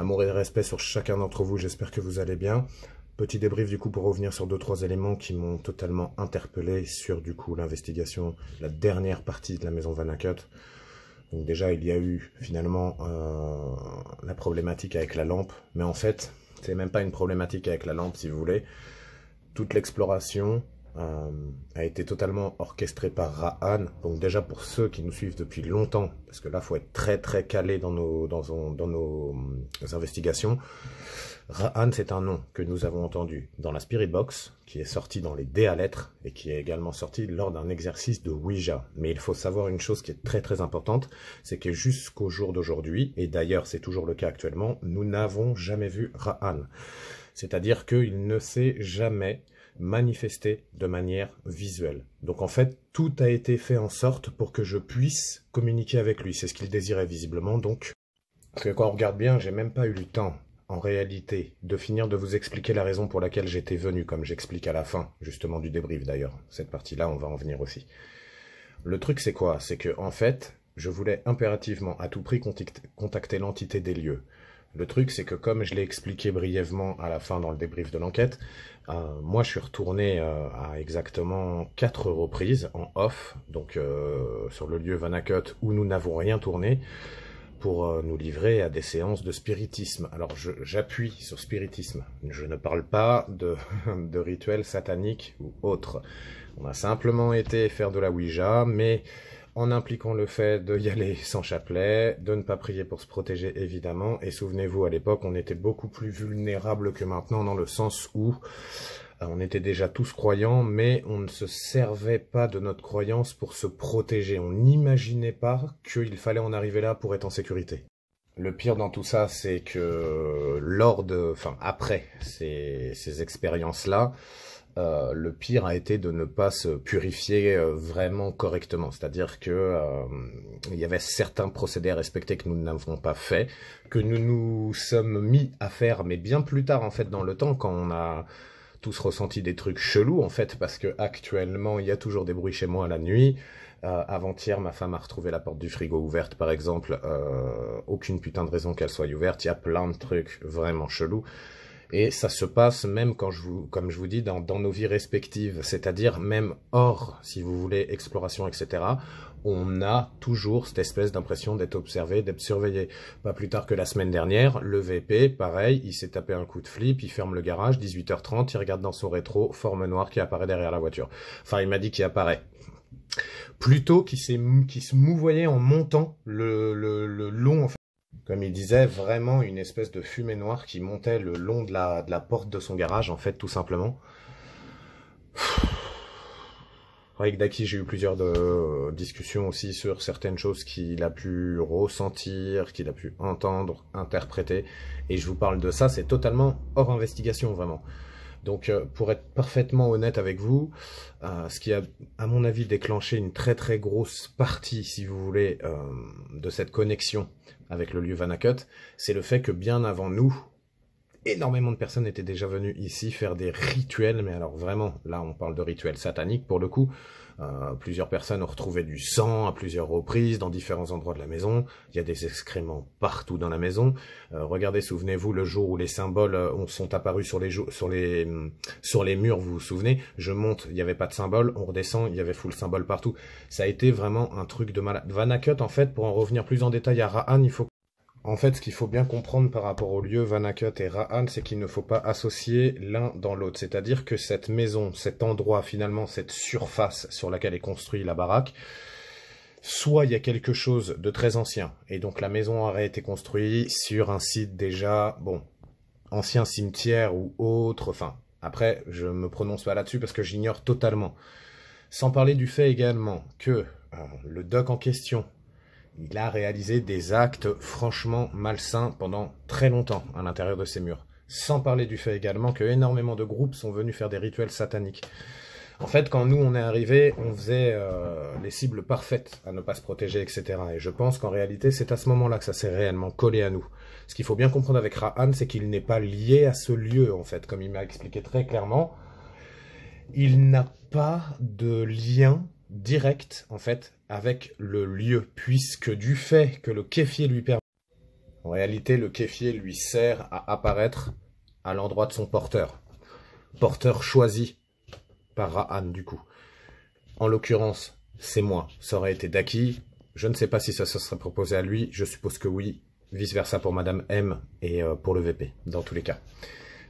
Amour et respect sur chacun d'entre vous, j'espère que vous allez bien. Petit débrief du coup pour revenir sur deux trois éléments qui m'ont totalement interpellé sur du coup l'investigation, la dernière partie de la maison Vanacut. Donc déjà il y a eu finalement euh, la problématique avec la lampe, mais en fait c'est même pas une problématique avec la lampe si vous voulez. Toute l'exploration, euh, a été totalement orchestré par Ra'an. Donc déjà pour ceux qui nous suivent depuis longtemps, parce que là faut être très très calé dans nos, dans, dans nos, investigations, Ra'an, c'est un nom que nous avons entendu dans la Spirit Box, qui est sorti dans les dés à lettres et qui est également sorti lors d'un exercice de Ouija. Mais il faut savoir une chose qui est très très importante, c'est que jusqu'au jour d'aujourd'hui, et d'ailleurs c'est toujours le cas actuellement, nous n'avons jamais vu Ra'an. C'est-à-dire qu'il ne sait jamais manifesté de manière visuelle. Donc en fait, tout a été fait en sorte pour que je puisse communiquer avec lui. C'est ce qu'il désirait visiblement. Donc, parce que quand on regarde bien, j'ai même pas eu le temps, en réalité, de finir de vous expliquer la raison pour laquelle j'étais venu, comme j'explique à la fin, justement du débrief d'ailleurs. Cette partie-là, on va en venir aussi. Le truc, c'est quoi C'est que en fait, je voulais impérativement à tout prix contacter l'entité des lieux. Le truc, c'est que comme je l'ai expliqué brièvement à la fin dans le débrief de l'enquête, euh, moi je suis retourné euh, à exactement quatre reprises en off, donc euh, sur le lieu Vanakut où nous n'avons rien tourné, pour nous livrer à des séances de spiritisme. Alors j'appuie sur spiritisme, je ne parle pas de, de rituels sataniques ou autres. On a simplement été faire de la Ouija, mais en impliquant le fait de y aller sans chapelet, de ne pas prier pour se protéger évidemment, et souvenez-vous à l'époque on était beaucoup plus vulnérable que maintenant dans le sens où euh, on était déjà tous croyants, mais on ne se servait pas de notre croyance pour se protéger. On n'imaginait pas qu'il fallait en arriver là pour être en sécurité. Le pire dans tout ça, c'est que euh, lors de, enfin après ces, ces expériences-là, euh, le pire a été de ne pas se purifier euh, vraiment correctement. C'est-à-dire que euh, il y avait certains procédés à respecter que nous n'avons pas fait, que nous nous sommes mis à faire, mais bien plus tard en fait dans le temps, quand on a tous ressenti des trucs chelous en fait, parce que actuellement il y a toujours des bruits chez moi à la nuit. Avant-hier, ma femme a retrouvé la porte du frigo ouverte, par exemple. aucune putain de raison qu'elle soit ouverte. Il y a plein de trucs vraiment chelous. Et ça se passe même quand je vous, comme je vous dis, dans, nos vies respectives, c'est-à-dire même hors, si vous voulez, exploration, etc. On a toujours cette espèce d'impression d'être observé, d'être surveillé. Pas plus tard que la semaine dernière, le VP, pareil, il s'est tapé un coup de flip, il ferme le garage, 18h30, il regarde dans son rétro, forme noire qui apparaît derrière la voiture. Enfin, il m'a dit qu'il apparaît plutôt qui, qui se mouvoyait en montant le, le, le long, comme il disait, vraiment une espèce de fumée noire qui montait le long de la, porte de son garage, en fait, tout simplement. Avec Daki, j'ai eu plusieurs euh, discussions aussi sur certaines choses qu'il a pu ressentir, qu'il a pu entendre, interpréter. Et je vous parle de ça, c'est totalement hors investigation, vraiment. Donc, euh, pour être parfaitement honnête avec vous, euh, ce qui a, à mon avis, déclenché une très très grosse partie, si vous voulez, de cette connexion avec le lieu Vanakut, c'est le fait que bien avant nous, énormément de personnes étaient déjà venues ici faire des rituels, mais alors vraiment, là on parle de rituels sataniques pour le coup, euh, plusieurs personnes ont retrouvé du sang à plusieurs reprises dans différents endroits de la maison. Il y a des excréments partout dans la maison. Euh, regardez, souvenez-vous, le jour où les symboles euh, ont, sont apparus sur les, sur, les, mm, sur les murs, vous vous souvenez Je monte, il n'y avait pas de symbole. On redescend, il y avait full symbole partout. Ça a été vraiment un truc de malade. Vanakut en fait, pour en revenir plus en détail à Raan, il faut en fait, ce qu'il faut bien comprendre par rapport au lieu Vanakut et Ra'an, c'est qu'il ne faut pas associer l'un dans l'autre. C'est-à-dire que cette maison, cet endroit, finalement, cette surface sur laquelle est construite la baraque, soit il y a quelque chose de très ancien, et donc la maison aurait été construite sur un site déjà, bon, ancien cimetière ou autre, enfin, après, je me prononce pas là-dessus parce que j'ignore totalement. Sans parler du fait également que euh, le doc en question, il a réalisé des actes franchement malsains pendant très longtemps à l'intérieur de ces murs. Sans parler du fait également que énormément de groupes sont venus faire des rituels sataniques. En fait, quand nous on est arrivés, on faisait euh, les cibles parfaites à ne pas se protéger, etc. Et je pense qu'en réalité, c'est à ce moment-là que ça s'est réellement collé à nous. Ce qu'il faut bien comprendre avec Rahan, c'est qu'il n'est pas lié à ce lieu, en fait, comme il m'a expliqué très clairement. Il n'a pas de lien direct en fait avec le lieu, puisque du fait que le kéfier lui permet... En réalité, le kéfier lui sert à apparaître à l'endroit de son porteur. Porteur choisi par Rahan du coup. En l'occurrence, c'est moi. Ça aurait été Daki. Je ne sais pas si ça se serait proposé à lui. Je suppose que oui. Vice versa pour Madame M et euh, pour le VP, dans tous les cas.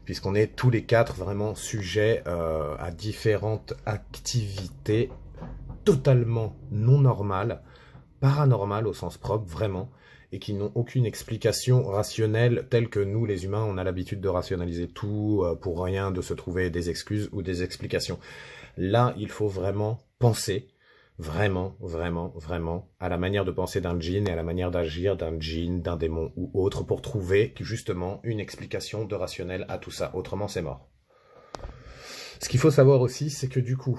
Puisqu'on est tous les quatre vraiment sujets euh, à différentes activités totalement non normales, paranormales au sens propre, vraiment, et qui n'ont aucune explication rationnelle telle que nous, les humains, on a l'habitude de rationaliser tout euh, pour rien, de se trouver des excuses ou des explications. Là, il faut vraiment penser, vraiment, vraiment, vraiment, à la manière de penser d'un djinn et à la manière d'agir d'un djinn, d'un démon ou autre pour trouver justement une explication de rationnel à tout ça. Autrement, c'est mort. Ce qu'il faut savoir aussi, c'est que du coup,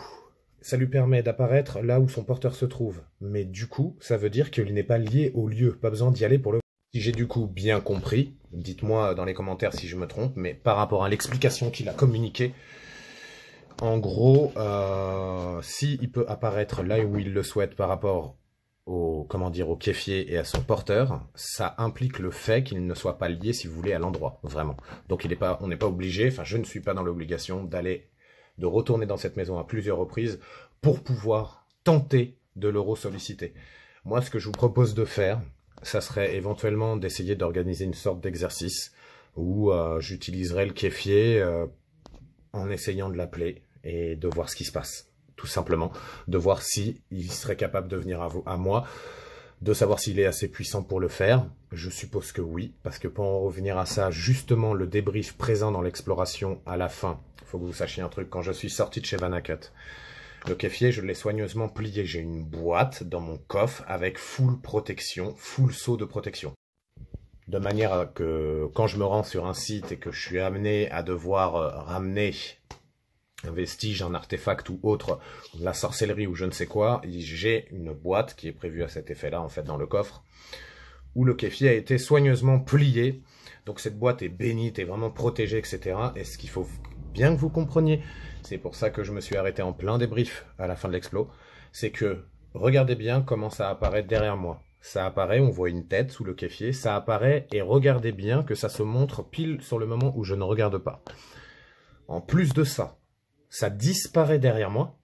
ça lui permet d'apparaître là où son porteur se trouve. Mais du coup, ça veut dire qu'il n'est pas lié au lieu, pas besoin d'y aller pour le Si j'ai du coup bien compris, dites-moi dans les commentaires si je me trompe, mais par rapport à l'explication qu'il a communiquée, en gros, euh, si il peut apparaître là où il le souhaite par rapport au comment dire au kéfier et à son porteur, ça implique le fait qu'il ne soit pas lié, si vous voulez, à l'endroit, vraiment. Donc il est pas, on n'est pas obligé, enfin je ne suis pas dans l'obligation d'aller de retourner dans cette maison à plusieurs reprises pour pouvoir tenter de l'euro solliciter Moi, ce que je vous propose de faire, ça serait éventuellement d'essayer d'organiser une sorte d'exercice où euh, j'utiliserai le kéfier euh, en essayant de l'appeler et de voir ce qui se passe, tout simplement, de voir si il serait capable de venir à, à moi, de savoir s'il est assez puissant pour le faire. Je suppose que oui, parce que pour en revenir à ça, justement, le débrief présent dans l'exploration à la fin faut que vous sachiez un truc. Quand je suis sorti de chez Vanacut, le keffier, je l'ai soigneusement plié. J'ai une boîte dans mon coffre avec full protection, full saut de protection. De manière que quand je me rends sur un site et que je suis amené à devoir euh, ramener un vestige, un artefact ou autre, de la sorcellerie ou je ne sais quoi, j'ai une boîte qui est prévue à cet effet-là, en fait, dans le coffre, où le kéfier a été soigneusement plié. Donc cette boîte est bénite, est vraiment protégée, etc. est ce qu'il faut bien que vous compreniez, c'est pour ça que je me suis arrêté en plein débrief à la fin de l'explo, c'est que regardez bien comment ça apparaît derrière moi. Ça apparaît, on voit une tête sous le keffier, ça apparaît et regardez bien que ça se montre pile sur le moment où je ne regarde pas. En plus de ça, ça disparaît derrière moi.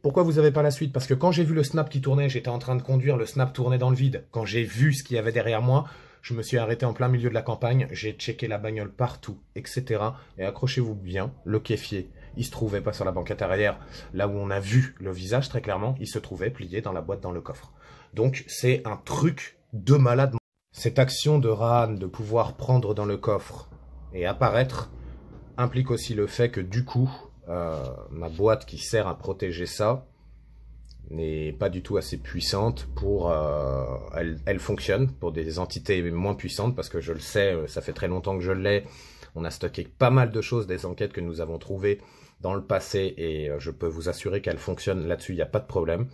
Pourquoi vous n'avez pas la suite Parce que quand j'ai vu le snap qui tournait, j'étais en train de conduire, le snap tournait dans le vide. Quand j'ai vu ce qu'il y avait derrière moi, je me suis arrêté en plein milieu de la campagne, j'ai checké la bagnole partout, etc. Et accrochez-vous bien, le keffier, il se trouvait pas sur la banquette arrière, là où on a vu le visage très clairement, il se trouvait plié dans la boîte dans le coffre. Donc c'est un truc de malade. Cette action de Rahan de pouvoir prendre dans le coffre et apparaître implique aussi le fait que du coup, euh, ma boîte qui sert à protéger ça n'est pas du tout assez puissante pour... Euh, elle, fonctionne pour des entités moins puissantes, parce que je le sais, euh, ça fait très longtemps que je l'ai. On a stocké pas mal de choses, des enquêtes que nous avons trouvées dans le passé, et euh, je peux vous assurer qu'elles fonctionnent là-dessus, il n'y a pas de problème.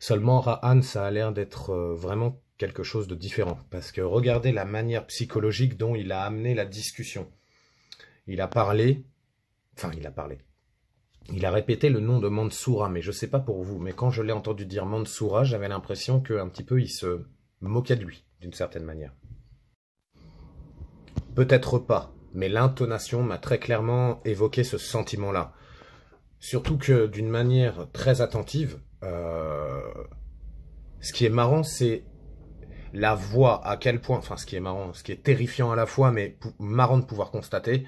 Seulement, Rahan, ça a l'air d'être vraiment quelque chose de différent, parce que regardez la manière psychologique dont il a amené la discussion. Il a parlé, enfin il a parlé, il a répété le nom de Mansoura, mais je ne sais pas pour vous, mais quand je l'ai entendu dire Mansoura, j'avais l'impression qu'un petit peu il se moquait de lui, d'une certaine manière. Peut-être pas, mais l'intonation m'a très clairement évoqué ce sentiment-là. Surtout que d'une manière très attentive, euh, ce qui est marrant, c'est la voix, à quel point, enfin ce qui est marrant, ce qui est terrifiant à la fois, mais marrant de pouvoir constater,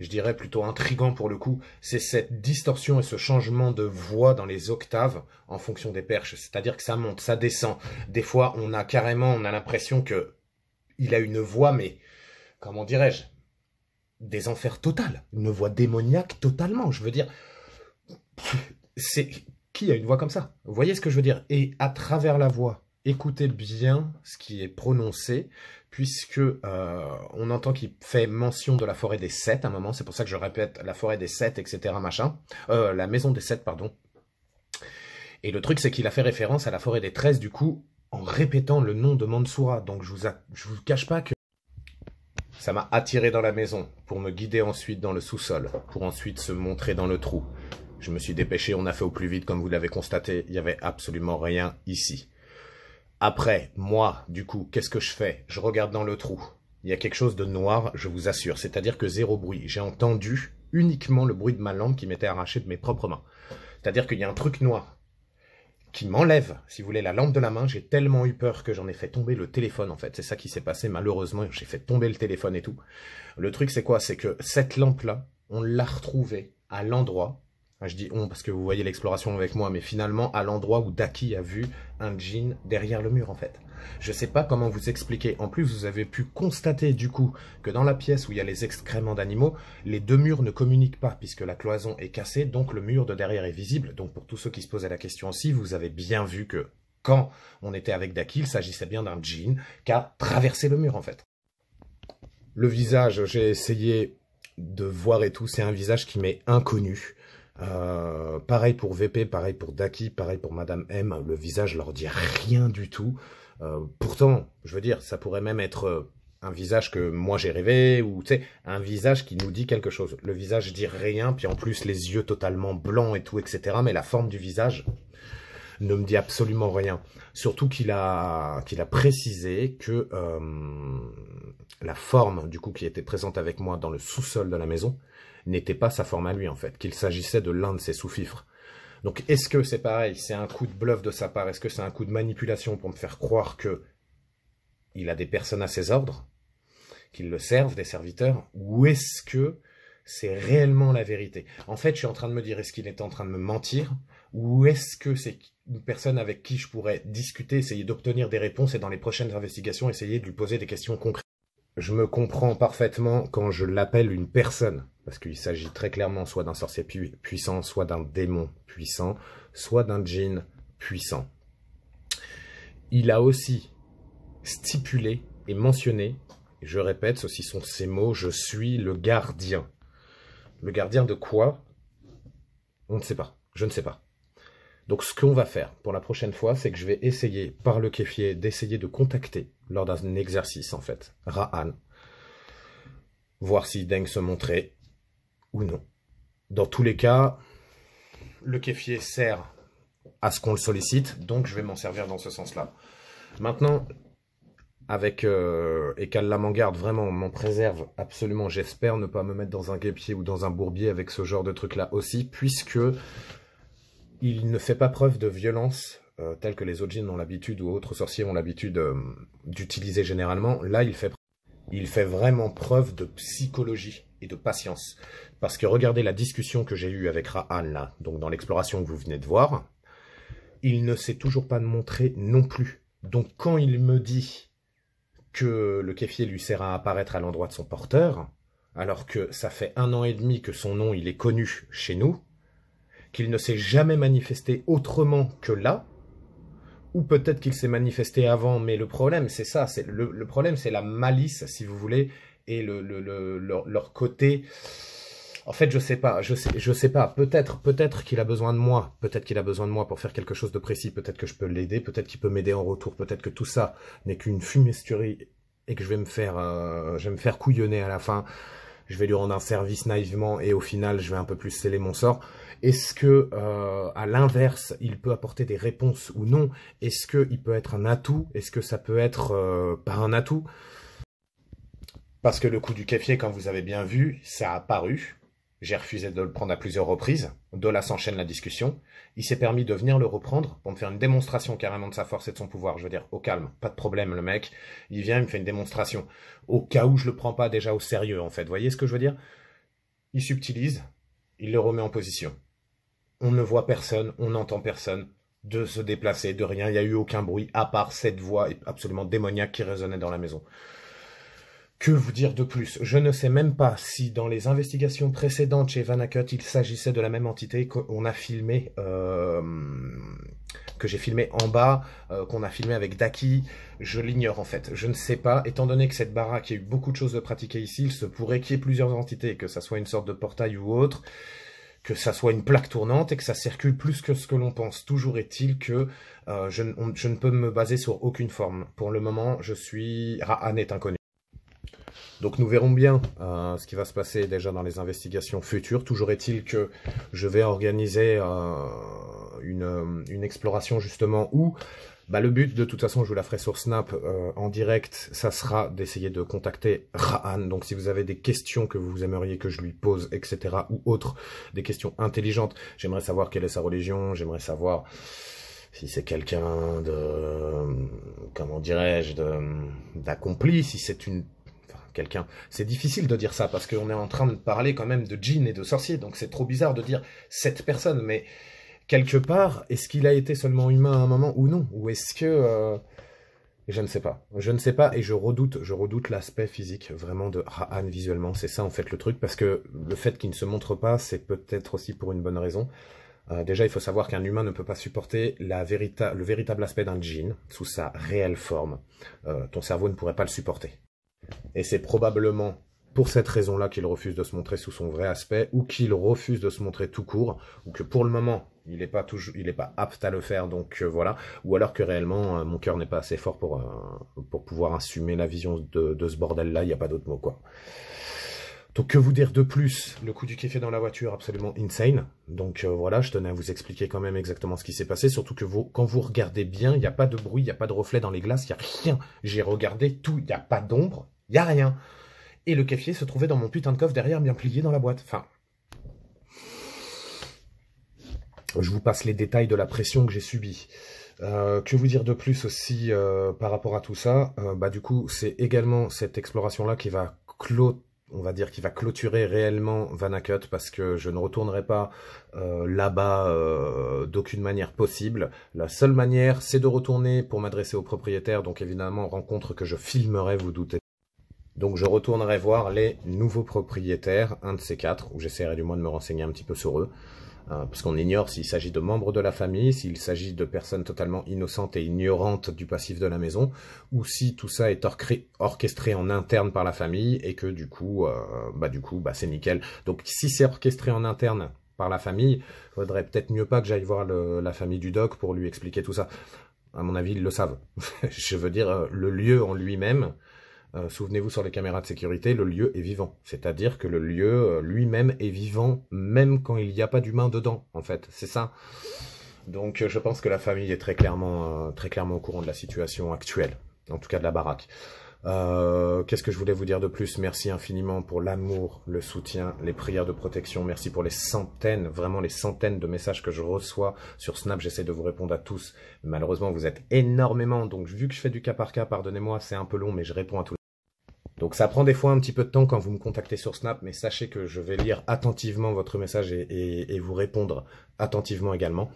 je dirais plutôt intrigant pour le coup, c'est cette distorsion et ce changement de voix dans les octaves en fonction des perches. C'est-à-dire que ça monte, ça descend. Des fois, on a carrément, on a l'impression que il a une voix, mais comment dirais-je Des enfers total, une voix démoniaque totalement. Je veux dire, c'est qui a une voix comme ça Vous voyez ce que je veux dire Et à travers la voix, écoutez bien ce qui est prononcé, puisque euh, on entend qu'il fait mention de la forêt des sept à un moment, c'est pour ça que je répète la forêt des sept, etc. machin, euh, la maison des sept, pardon. Et le truc, c'est qu'il a fait référence à la forêt des treize, du coup, en répétant le nom de Mansoura. Donc je vous, je vous cache pas que ça m'a attiré dans la maison, pour me guider ensuite dans le sous-sol, pour ensuite se montrer dans le trou. Je me suis dépêché, on a fait au plus vite, comme vous l'avez constaté, il n'y avait absolument rien ici. Après, moi, du coup, qu'est-ce que je fais Je regarde dans le trou. Il y a quelque chose de noir, je vous assure, c'est-à-dire que zéro bruit. J'ai entendu uniquement le bruit de ma lampe qui m'était arrachée de mes propres mains. C'est-à-dire qu'il y a un truc noir qui m'enlève, si vous voulez, la lampe de la main. J'ai tellement eu peur que j'en ai fait tomber le téléphone, en fait. C'est ça qui s'est passé, malheureusement. J'ai fait tomber le téléphone et tout. Le truc, c'est quoi C'est que cette lampe-là, on l'a retrouvée à l'endroit je dis on parce que vous voyez l'exploration avec moi, mais finalement à l'endroit où Daki a vu un jean derrière le mur en fait. Je ne sais pas comment vous expliquer. En plus, vous avez pu constater du coup que dans la pièce où il y a les excréments d'animaux, les deux murs ne communiquent pas puisque la cloison est cassée, donc le mur de derrière est visible. Donc pour tous ceux qui se posaient la question aussi, vous avez bien vu que quand on était avec Daki, il s'agissait bien d'un jean qui a traversé le mur en fait. Le visage, j'ai essayé de voir et tout, c'est un visage qui m'est inconnu. Euh, pareil pour VP, pareil pour Daki, pareil pour Madame M, le visage leur dit rien du tout. Euh, pourtant, je veux dire, ça pourrait même être euh, un visage que moi j'ai rêvé, ou tu sais, un visage qui nous dit quelque chose. Le visage dit rien, puis en plus les yeux totalement blancs et tout, etc. Mais la forme du visage ne me dit absolument rien. Surtout qu'il a, qu'il a précisé que la forme, du coup, qui était présente avec moi dans le sous-sol de la maison, n'était pas sa forme à lui, en fait, qu'il s'agissait de l'un de ses sous-fifres. Donc est-ce que c'est pareil, c'est un coup de bluff de sa part, est-ce que c'est un coup de manipulation pour me faire croire que il a des personnes à ses ordres, qu'il le servent, des serviteurs, ou est-ce que c'est réellement la vérité En fait, je suis en train de me dire, est-ce qu'il est en train de me mentir, ou est-ce que c'est une personne avec qui je pourrais discuter, essayer d'obtenir des réponses et dans les prochaines investigations, essayer de lui poser des questions concrètes je me comprends parfaitement quand je l'appelle une personne, parce qu'il s'agit très clairement soit d'un sorcier puissant, soit d'un démon puissant, soit d'un djinn puissant. Il a aussi stipulé et mentionné, et je répète, ceci sont ses mots, je suis le gardien. Le gardien de quoi On ne sait pas, je ne sais pas. Donc ce qu'on va faire pour la prochaine fois, c'est que je vais essayer par le kéfier d'essayer de contacter lors d'un exercice en fait, Ra'an, voir s'il Deng se montrer ou non. Dans tous les cas, le kéfier sert à ce qu'on le sollicite, donc je vais m'en servir dans ce sens-là. Maintenant, avec et qu'Allah m'en vraiment, m'en préserve absolument, j'espère ne pas me mettre dans un guépier ou dans un bourbier avec ce genre de truc-là aussi, puisque il ne fait pas preuve de violence euh, tel que les Ojin ont l'habitude ou autres sorciers ont l'habitude euh, d'utiliser généralement, là il fait, il fait vraiment preuve de psychologie et de patience. Parce que regardez la discussion que j'ai eue avec Ra'an là, donc dans l'exploration que vous venez de voir, il ne sait toujours pas montrer non plus. Donc quand il me dit que le keffier lui sert à apparaître à l'endroit de son porteur, alors que ça fait un an et demi que son nom il est connu chez nous, qu'il ne s'est jamais manifesté autrement que là, ou peut-être qu'il s'est manifesté avant, mais le problème, c'est ça, c'est le, problème, c'est la malice, si vous voulez, et le, le, leur, côté. En fait, je sais pas, je sais, je sais pas. Peut-être, peut-être qu'il a besoin de moi. Peut-être qu'il a besoin de moi pour faire quelque chose de précis. Peut-être que je peux l'aider. Peut-être qu'il peut, m'aider en retour. Peut-être que tout ça n'est qu'une fumisterie et que je vais me faire, euh, je vais me faire couillonner à la fin je vais lui rendre un service naïvement et au final je vais un peu plus sceller mon sort Est-ce que euh, à l'inverse il peut apporter des réponses ou non Est-ce que il peut être un atout Est-ce que ça peut être euh, pas un atout Parce que le coup du café quand vous avez bien vu, ça a apparu. J'ai refusé de le prendre à plusieurs reprises. là s'enchaîne la discussion. Il s'est permis de venir le reprendre pour me faire une démonstration carrément de sa force et de son pouvoir. Je veux dire, au calme, pas de problème, le mec. Il vient, il me fait une démonstration. Au cas où je le prends pas déjà au sérieux, en fait. voyez ce que je veux dire Il subtilise, il le remet en position. On ne voit personne, on n'entend personne de se déplacer, de rien. Il n'y a eu aucun bruit, à part cette voix absolument démoniaque qui résonnait dans la maison. Que vous dire de plus Je ne sais même pas si dans les investigations précédentes chez Vanacut, il s'agissait de la même entité qu'on a filmé, euh, que j'ai filmé en bas, euh, qu'on a filmé avec Daki. Je l'ignore en fait. Je ne sais pas. Étant donné que cette baraque, a eu beaucoup de choses de pratiquer ici, il se pourrait qu'il y ait plusieurs entités, que ça soit une sorte de portail ou autre, que ça soit une plaque tournante et que ça circule plus que ce que l'on pense. Toujours est-il que euh, je, ne peux me baser sur aucune forme. Pour le moment, je suis... Rahan est inconnu. Donc nous verrons bien euh, ce qui va se passer déjà dans les investigations futures. Toujours est-il que je vais organiser euh, une, euh, une, exploration justement où bah, le but de toute façon je vous la ferai sur Snap en direct, ça sera d'essayer de contacter Rahan. Donc si vous avez des questions que vous aimeriez que je lui pose, etc. ou autres, des questions intelligentes, j'aimerais savoir quelle est sa religion, j'aimerais savoir si c'est quelqu'un de comment dirais-je d'accompli, si c'est une quelqu'un. C'est difficile de dire ça parce qu'on est en train de parler quand même de djinn et de sorcier, donc c'est trop bizarre de dire cette personne, mais quelque part, est-ce qu'il a été seulement humain à un moment ou non Ou est-ce que... Euh, je ne sais pas. Je ne sais pas et je redoute, je redoute l'aspect physique vraiment de Ra'an visuellement. C'est ça en fait le truc parce que le fait qu'il ne se montre pas, c'est peut-être aussi pour une bonne raison. Euh, déjà, il faut savoir qu'un humain ne peut pas supporter le véritable aspect d'un djinn sous sa réelle forme. Euh, ton cerveau ne pourrait pas le supporter. Et c'est probablement pour cette raison-là qu'il refuse de se montrer sous son vrai aspect, ou qu'il refuse de se montrer tout court, ou que pour le moment, il n'est pas apte à le faire, donc euh, voilà, ou alors que réellement, euh, mon cœur n'est pas assez fort pour, euh, pouvoir assumer la vision de, ce bordel-là, il n'y a pas d'autre mot, quoi. Donc que vous dire de plus Le coup du café dans la voiture, absolument insane. Donc voilà, je tenais à vous expliquer quand même exactement ce qui s'est passé, surtout que vous, quand vous regardez bien, il n'y a pas de bruit, il n'y a pas de reflet dans les glaces, il n'y a rien. J'ai regardé tout, il n'y a pas d'ombre, y a rien. Et le café se trouvait dans mon putain de coffre derrière, bien plié dans la boîte. Enfin. Je vous passe les détails de la pression que j'ai subie. Euh, que vous dire de plus aussi euh, par rapport à tout ça euh, Bah du coup, c'est également cette exploration-là qui va on va dire, qui va clôturer réellement Vanacut parce que je ne retournerai pas là-bas d'aucune manière possible. La seule manière, c'est de retourner pour m'adresser au propriétaire. Donc évidemment, rencontre que je filmerai, vous doutez. Donc je retournerai voir les nouveaux propriétaires, un de ces quatre, où j'essaierai du moins de me renseigner un petit peu sur eux. Euh, parce qu'on ignore s'il s'agit de membres de la famille, s'il s'agit de personnes totalement innocentes et ignorantes du passif de la maison, ou si tout ça est orchestré en interne par la famille et que du coup, euh, bah du coup, bah c'est nickel. Donc si c'est orchestré en interne par la famille, faudrait peut-être mieux pas que j'aille voir la famille du doc pour lui expliquer tout ça. À mon avis, ils le savent. Je veux dire, euh, le lieu en lui-même, euh, souvenez-vous sur les caméras de sécurité, le lieu est vivant. C'est-à-dire que le lieu euh, lui-même est vivant, même quand il n'y a pas d'humain dedans, en fait. C'est ça. Donc euh, je pense que la famille est très clairement, très clairement au courant de la situation actuelle, en tout cas de la baraque. Qu'est-ce que je voulais vous dire de plus Merci infiniment pour l'amour, le soutien, les prières de protection. Merci pour les centaines, vraiment les centaines de messages que je reçois sur Snap. J'essaie de vous répondre à tous. Malheureusement, vous êtes énormément. Donc, vu que je fais du cas par cas, pardonnez-moi, c'est un peu long, mais je réponds à tous. Donc ça prend des fois un petit peu de temps quand vous me contactez sur Snap, mais sachez que je vais lire attentivement votre message et, vous répondre attentivement également.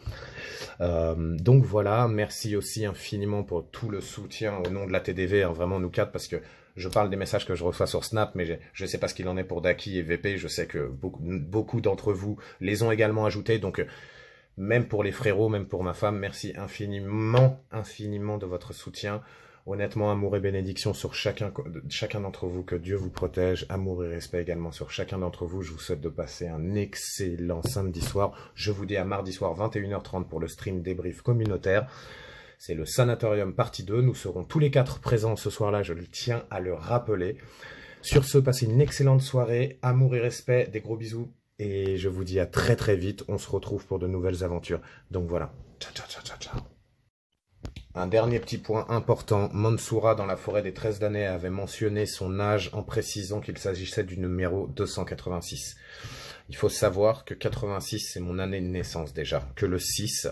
Euh, donc voilà, merci aussi infiniment pour tout le soutien au nom de la TDV, hein, vraiment nous quatre, parce que je parle des messages que je reçois sur Snap, mais je ne sais pas ce qu'il en est pour Daki et VP, je sais que beaucoup, d'entre vous les ont également ajoutés, donc euh, même pour les frérots, même pour ma femme, merci infiniment, infiniment de votre soutien. Honnêtement, amour et bénédiction sur chacun, chacun d'entre vous, que Dieu vous protège. Amour et respect également sur chacun d'entre vous. Je vous souhaite de passer un excellent samedi soir. Je vous dis à mardi soir 21h30 pour le stream débrief communautaire. C'est le Sanatorium partie 2. Nous serons tous les quatre présents ce soir-là, je le tiens à le rappeler. Sur ce, passez une excellente soirée. Amour et respect, des gros bisous. Et je vous dis à très très vite. On se retrouve pour de nouvelles aventures. Donc voilà. ciao, ciao, ciao, ciao. Un dernier petit point important, Mansoura dans la forêt des 13 années avait mentionné son âge en précisant qu'il s'agissait du numéro 286. Il faut savoir que 86 c'est mon année de naissance déjà, que le 6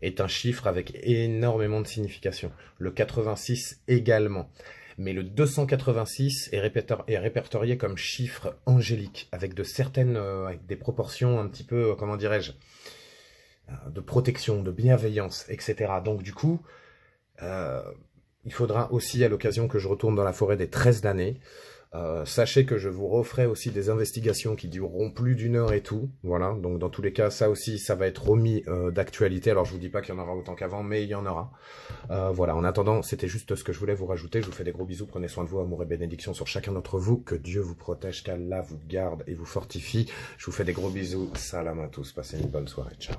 est un chiffre avec énormément de signification, le 86 également. Mais le 286 est, répertorié comme chiffre angélique, avec de certaines, euh, avec des proportions un petit peu, euh, comment dirais-je, euh, de protection, de bienveillance, etc. Donc du coup, euh, il faudra aussi, à l'occasion que je retourne dans la forêt des 13 d'années euh, sachez que je vous referai aussi des investigations qui dureront plus d'une heure et tout. Voilà, donc dans tous les cas, ça aussi, ça va être remis euh, d'actualité. Alors je vous dis pas qu'il y en aura autant qu'avant, mais il y en aura. voilà, en attendant, c'était juste ce que je voulais vous rajouter. Je vous fais des gros bisous, prenez soin de vous, amour et bénédiction sur chacun d'entre vous. Que Dieu vous protège, qu'Allah vous garde et vous fortifie. Je vous fais des gros bisous. Salam à tous, passez une bonne soirée. Ciao.